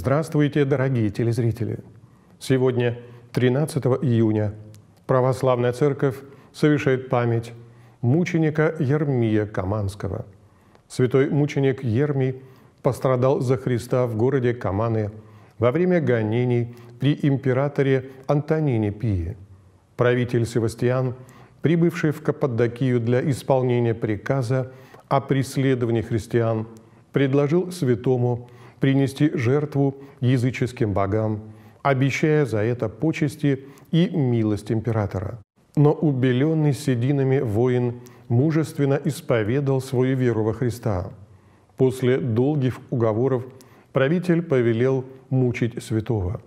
Здравствуйте, дорогие телезрители! Сегодня, 13 июня, Православная Церковь совершает память мученика Ермия Каманского. Святой мученик Ермий пострадал за Христа в городе Каманы во время гонений при императоре Антонине Пии. Правитель Севастиан, прибывший в Каппадокию для исполнения приказа о преследовании христиан, предложил святому принести жертву языческим богам, обещая за это почести и милость императора. Но убеленный сединами воин мужественно исповедал свою веру во Христа. После долгих уговоров правитель повелел мучить святого.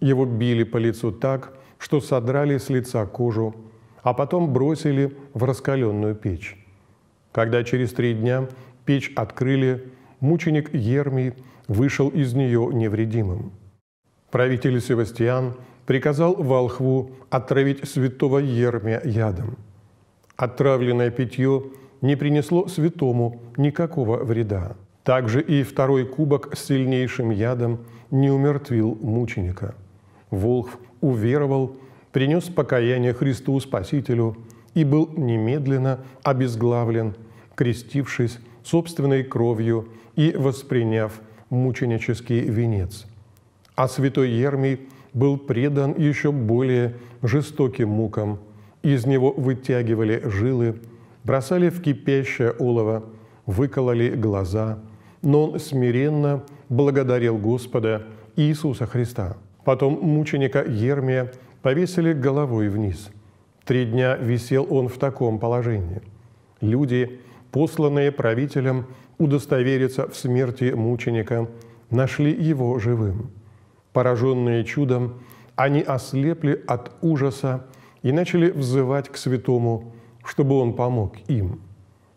Его били по лицу так, что содрали с лица кожу, а потом бросили в раскаленную печь. Когда через три дня печь открыли, мученик Ермий вышел из нее невредимым. Правитель Севастиан приказал Волхву отравить святого Ермия ядом. Отравленное питье не принесло святому никакого вреда. Также и второй кубок с сильнейшим ядом не умертвил мученика. Волхв уверовал, принес покаяние Христу Спасителю и был немедленно обезглавлен, крестившись собственной кровью и восприняв мученический венец. А святой Ермий был предан еще более жестоким мукам. Из него вытягивали жилы, бросали в кипящее олово, выкололи глаза, но он смиренно благодарил Господа Иисуса Христа. Потом мученика Ермия повесили головой вниз. Три дня висел он в таком положении. Люди – посланные правителем удостовериться в смерти мученика, нашли его живым. Пораженные чудом, они ослепли от ужаса и начали взывать к святому, чтобы он помог им.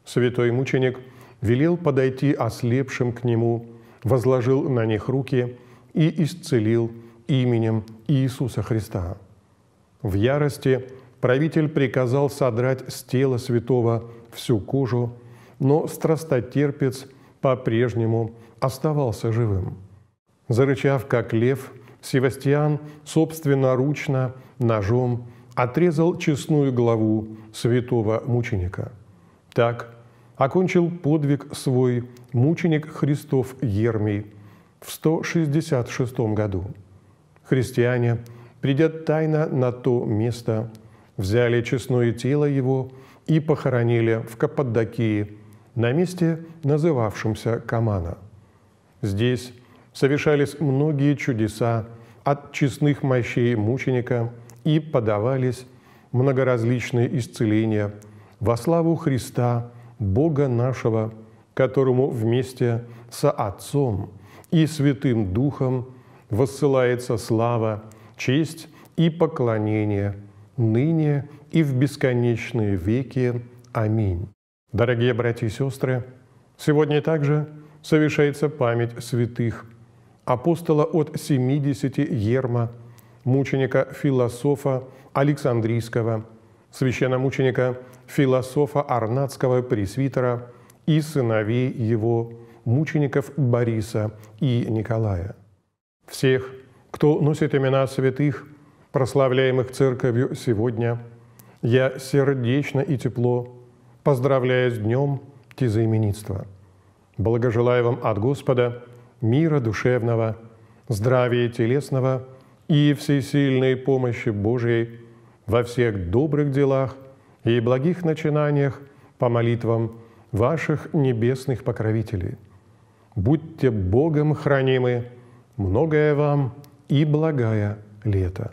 Святой мученик велел подойти ослепшим к нему, возложил на них руки и исцелил именем Иисуса Христа. В ярости правитель приказал содрать с тела святого всю кожу но страстотерпец по-прежнему оставался живым. Зарычав, как лев, Севастьян собственноручно ножом отрезал честную главу святого мученика. Так окончил подвиг свой мученик Христов Ермий в 166 году. Христиане, придя тайно на то место, взяли честное тело его и похоронили в Каппадокии на месте, называвшемся Камана. Здесь совершались многие чудеса от честных мощей мученика и подавались многоразличные исцеления во славу Христа, Бога нашего, которому вместе со Отцом и Святым Духом воссылается слава, честь и поклонение ныне и в бесконечные веки. Аминь. Дорогие братья и сестры, сегодня также совершается память святых апостола от 70 Ерма, мученика-философа Александрийского, священномученика философа Арнацкого пресвитера и сыновей его, мучеников Бориса и Николая. Всех, кто носит имена святых, прославляемых Церковью сегодня, я сердечно и тепло Поздравляю с днем тезаименитства. Благожелаю вам от Господа мира душевного, здравия телесного и всесильной помощи Божией во всех добрых делах и благих начинаниях по молитвам ваших небесных покровителей. Будьте Богом хранимы, многое вам и благая лето.